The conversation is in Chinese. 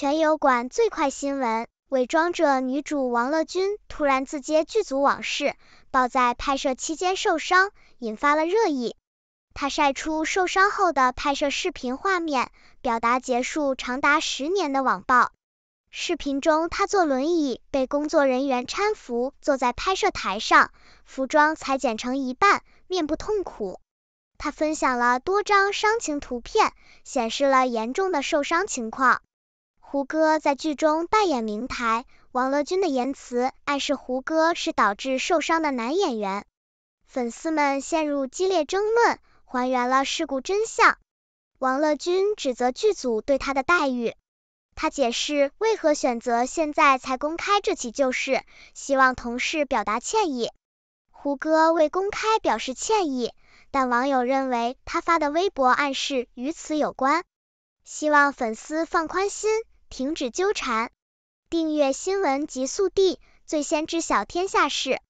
全友馆最快新闻：伪装者女主王乐君突然自揭剧组往事，曝在拍摄期间受伤，引发了热议。她晒出受伤后的拍摄视频画面，表达结束长达十年的网暴。视频中，她坐轮椅被工作人员搀扶，坐在拍摄台上，服装裁剪成一半，面部痛苦。她分享了多张伤情图片，显示了严重的受伤情况。胡歌在剧中扮演明台，王乐君的言辞暗示胡歌是导致受伤的男演员，粉丝们陷入激烈争论，还原了事故真相。王乐君指责剧组对他的待遇，他解释为何选择现在才公开这起旧事，希望同事表达歉意。胡歌未公开表示歉意，但网友认为他发的微博暗示与此有关，希望粉丝放宽心。停止纠缠！订阅新闻极速递，最先知晓天下事。